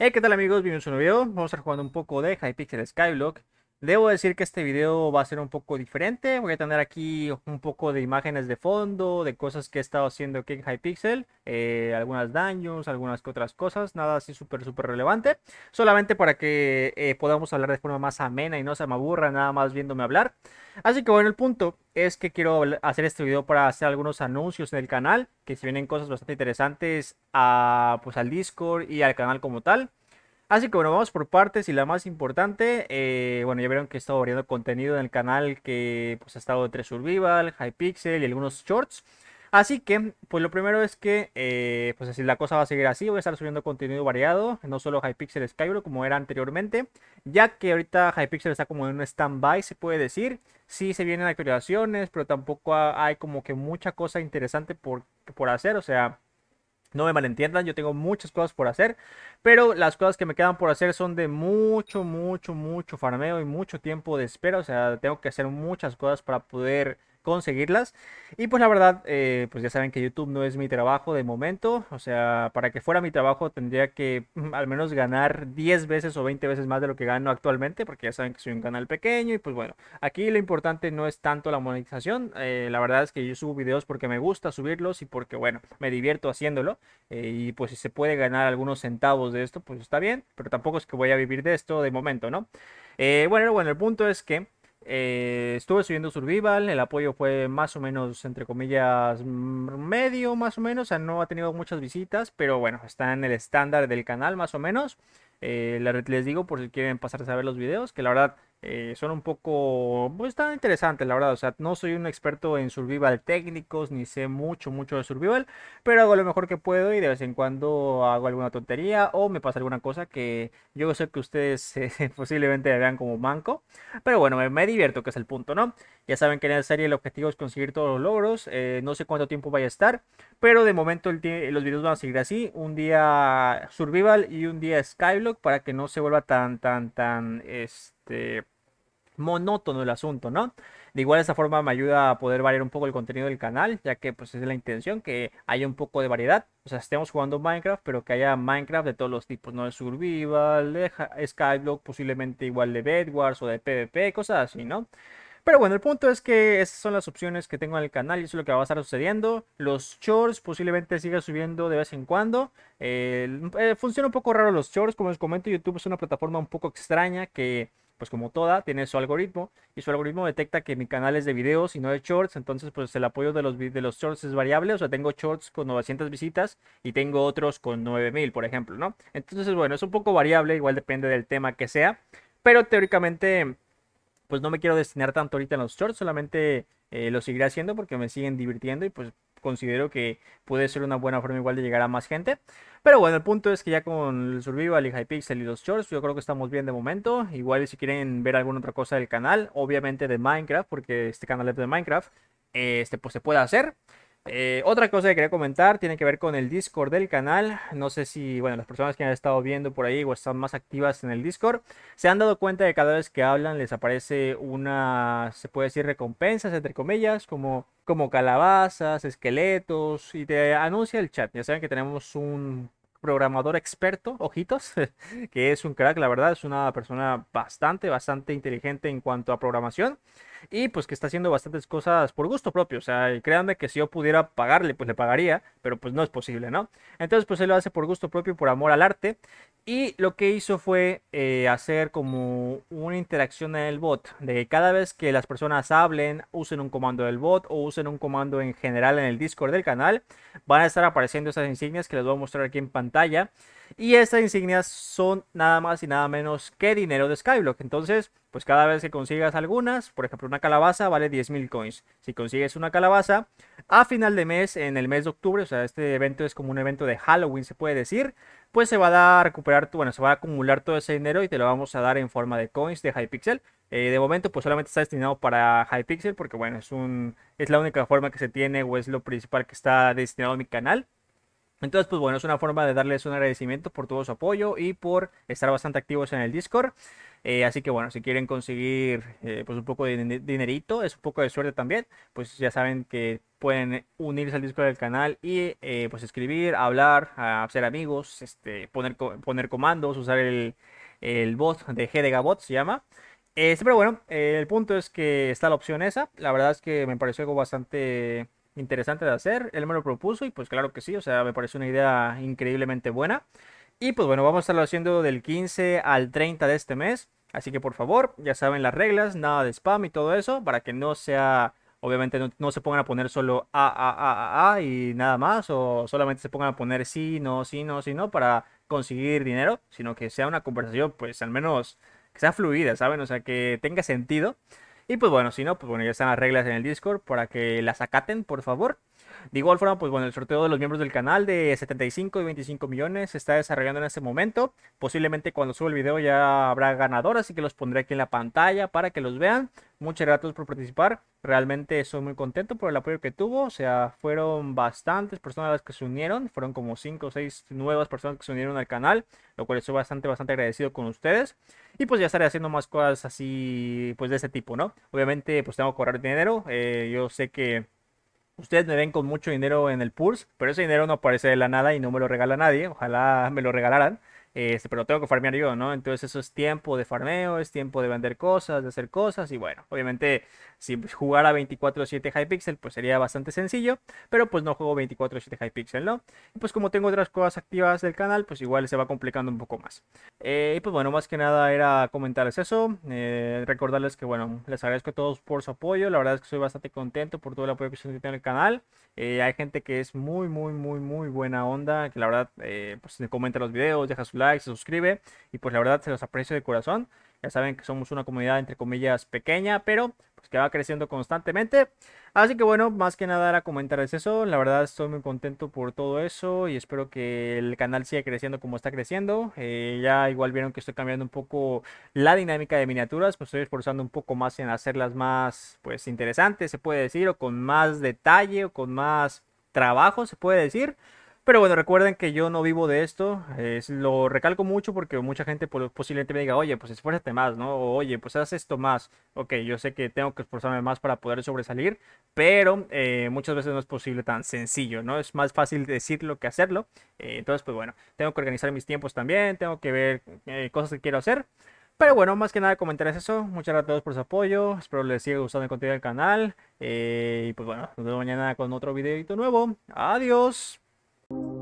Hey, ¿qué tal amigos? Bienvenidos a un nuevo video. Vamos a estar jugando un poco de Hypixel Skyblock. Debo decir que este video va a ser un poco diferente. Voy a tener aquí un poco de imágenes de fondo, de cosas que he estado haciendo aquí en Hypixel. Eh, algunas daños, algunas que otras cosas. Nada así súper, súper relevante. Solamente para que eh, podamos hablar de forma más amena y no se me aburra nada más viéndome hablar. Así que bueno, el punto es que quiero hacer este video para hacer algunos anuncios en el canal. Que si vienen cosas bastante interesantes a, ah, pues, al Discord y al canal como tal. Así que bueno, vamos por partes y la más importante, eh, bueno, ya vieron que he estado abriendo contenido en el canal que pues ha estado entre Survival, Hypixel y algunos shorts. Así que, pues lo primero es que, eh, pues así la cosa va a seguir así, voy a estar subiendo contenido variado, no solo Hypixel Skybro como era anteriormente, ya que ahorita Hypixel está como en un stand-by, se puede decir, sí se vienen actualizaciones, pero tampoco hay como que mucha cosa interesante por, por hacer, o sea, no me malentiendan, yo tengo muchas cosas por hacer, pero las cosas que me quedan por hacer son de mucho, mucho, mucho farmeo y mucho tiempo de espera. O sea, tengo que hacer muchas cosas para poder conseguirlas. Y pues la verdad, eh, pues ya saben que YouTube no es mi trabajo de momento. O sea, para que fuera mi trabajo tendría que mm, al menos ganar 10 veces o 20 veces más de lo que gano actualmente, porque ya saben que soy un canal pequeño. Y pues bueno, aquí lo importante no es tanto la monetización. Eh, la verdad es que yo subo videos porque me gusta subirlos y porque bueno, me divierto haciéndolo. Eh, y pues si se puede ganar algunos centavos de esto, pues está bien. Pero tampoco es que voy a vivir de esto de momento, ¿no? bueno, bueno, el punto es que... Eh, estuve subiendo Survival, el apoyo fue más o menos, entre comillas, medio, más o menos. no ha tenido muchas visitas, pero bueno, está en el estándar del canal, más o menos. Eh, les digo, por si quieren pasar a ver los videos, que la verdad eh, son un poco, pues están interesantes la verdad, o sea, no soy un experto en survival técnicos, ni sé mucho, mucho de survival, pero hago lo mejor que puedo y de vez en cuando hago alguna tontería o me pasa alguna cosa que yo sé que ustedes posiblemente vean como manco, pero bueno, me, divierto, que es el punto, ¿no? Ya saben que en la serie el objetivo es conseguir todos los logros, eh, no sé cuánto tiempo vaya a estar, pero de momento los videos van a seguir así, un día survival y un día skyblock para que no se vuelva tan, tan, tan, este monótono el asunto, ¿no? De igual esa forma me ayuda a poder variar un poco el contenido del canal, ya que pues es la intención que haya un poco de variedad, o sea, estemos jugando Minecraft, pero que haya Minecraft de todos los tipos, ¿no? De Survival, de Skyblock, posiblemente igual de Bedwars o de PvP, cosas así, ¿no? Pero bueno, el punto es que esas son las opciones que tengo en el canal y eso es lo que va a estar sucediendo. Los shorts posiblemente siga subiendo de vez en cuando. Eh, funciona un poco raro los shorts, como les comento, YouTube es una plataforma un poco extraña que pues como toda, tiene su algoritmo y su algoritmo detecta que mi canal es de videos y no de shorts, entonces pues el apoyo de los, de los shorts es variable, o sea, tengo shorts con 900 visitas y tengo otros con 9000, por ejemplo, ¿no? Entonces, bueno, es un poco variable, igual depende del tema que sea, pero teóricamente pues no me quiero destinar tanto ahorita en los shorts, solamente eh, lo seguiré haciendo porque me siguen divirtiendo y pues considero que puede ser una buena forma igual de llegar a más gente. Pero bueno, el punto es que ya con el Survival y Hypixel y los Shorts, yo creo que estamos bien de momento. Igual si quieren ver alguna otra cosa del canal, obviamente de Minecraft, porque este canal es de Minecraft, este pues se puede hacer. Eh, otra cosa que quería comentar tiene que ver con el Discord del canal. No sé si, bueno, las personas que han estado viendo por ahí o están más activas en el Discord, se han dado cuenta de que cada vez que hablan les aparece una, se puede decir, recompensas, entre comillas, como, como calabazas, esqueletos, y te anuncia el chat. Ya saben que tenemos un programador experto, ojitos, que es un crack, la verdad, es una persona bastante, bastante inteligente en cuanto a programación y pues que está haciendo bastantes cosas por gusto propio. O sea, créanme que si yo pudiera pagarle, pues le pagaría, pero pues no es posible, ¿no? Entonces, pues él lo hace por gusto propio, por amor al arte. Y lo que hizo fue eh, hacer como una interacción en el bot, de cada vez que las personas hablen, usen un comando del bot o usen un comando en general en el Discord del canal, van a estar apareciendo esas insignias que les voy a mostrar aquí en pantalla. Y estas insignias son nada más y nada menos que dinero de Skyblock. Entonces, pues cada vez que consigas algunas, por ejemplo una calabaza vale 10.000 coins. Si consigues una calabaza, a final de mes, en el mes de octubre, o sea, este evento es como un evento de Halloween, se puede decir, pues se va a recuperar, bueno, se va a acumular todo ese dinero y te lo vamos a dar en forma de coins de Hypixel. Eh, de momento, pues solamente está destinado para Hypixel porque, bueno, es, un, es la única forma que se tiene o es lo principal que está destinado a mi canal. Entonces, pues bueno, es una forma de darles un agradecimiento por todo su apoyo y por estar bastante activos en el Discord. Eh, así que bueno, si quieren conseguir eh, pues un poco de dinerito, es un poco de suerte también, pues ya saben que pueden unirse al Discord del canal y eh, pues escribir, hablar, hacer amigos, este, poner, poner comandos, usar el, el bot de GDGabot se llama. Este, pero bueno, el punto es que está la opción esa. La verdad es que me pareció algo bastante interesante de hacer. Él me lo propuso y pues claro que sí, o sea, me parece una idea increíblemente buena. Y pues bueno, vamos a estarlo haciendo del 15 al 30 de este mes. Así que por favor, ya saben las reglas, nada de spam y todo eso, para que no sea, obviamente no, se pongan a poner solo a, a, a, a, y nada más, o solamente se pongan a poner sí, no, sí, no, sí, no, para conseguir dinero, sino que sea una conversación, pues al menos que sea fluida, ¿saben? O sea, que tenga sentido. Y pues bueno, si no, pues bueno, ya están las reglas en el Discord para que las acaten, por favor. De igual forma, pues bueno, el sorteo de los miembros del canal de 75 y 25 millones se está desarrollando en este momento. Posiblemente cuando suba el video ya habrá ganador así que los pondré aquí en la pantalla para que los vean. Muchas gracias por participar. Realmente soy muy contento por el apoyo que tuvo. O sea, fueron bastantes personas las que se unieron. Fueron como 5 o 6 nuevas personas que se unieron al canal. Lo cual estoy bastante, bastante agradecido con ustedes. Y pues ya estaré haciendo más cosas así, pues de ese tipo, ¿no? Obviamente, pues tengo que cobrar dinero. Eh, yo sé que Ustedes me ven con mucho dinero en el Pulse, pero ese dinero no aparece de la nada y no me lo regala nadie. Ojalá me lo regalaran. Este, pero tengo que farmear yo, ¿no? Entonces eso es tiempo de farmeo, es tiempo de vender cosas, de hacer cosas, y bueno, obviamente si jugara 24-7 Hypixel, pues sería bastante sencillo, pero pues no juego 24-7 Hypixel, ¿no? Y pues como tengo otras cosas activas del canal, pues igual se va complicando un poco más. Eh, y pues bueno, más que nada era comentarles eso, eh, recordarles que bueno, les agradezco a todos por su apoyo, la verdad es que soy bastante contento por todo el apoyo que se tiene el canal, eh, hay gente que es muy, muy, muy, muy buena onda, que la verdad, pues se comenta los videos, deja su like, se suscribe y pues la verdad se los aprecio de corazón. Ya saben que somos una comunidad entre comillas pequeña, pero pues que va creciendo constantemente. Así que bueno, más que nada era comentarles eso. La verdad estoy muy contento por todo eso y espero que el canal siga creciendo como está creciendo. Eh, ya igual vieron que estoy cambiando un poco la dinámica de miniaturas, Pues estoy esforzando un poco más en hacerlas más pues interesantes, se puede decir, o con más detalle o con más trabajo, se puede decir. Pero bueno, recuerden que yo no vivo de esto. lo recalco mucho porque mucha gente posiblemente me diga, oye, pues esfuérzate más, ¿no? oye, pues haz esto más. Ok, yo sé que tengo que esforzarme más para poder sobresalir, pero eh, muchas veces no es posible tan sencillo, ¿no? Es más fácil decirlo que hacerlo. Eh, entonces, pues bueno, tengo que organizar mis tiempos también, tengo que ver eh, cosas que quiero hacer. Pero bueno, más que nada comentar es eso. Muchas gracias a todos por su apoyo. Espero les siga gustando el contenido del canal. y pues bueno, nos vemos mañana con otro videito nuevo. Adiós. you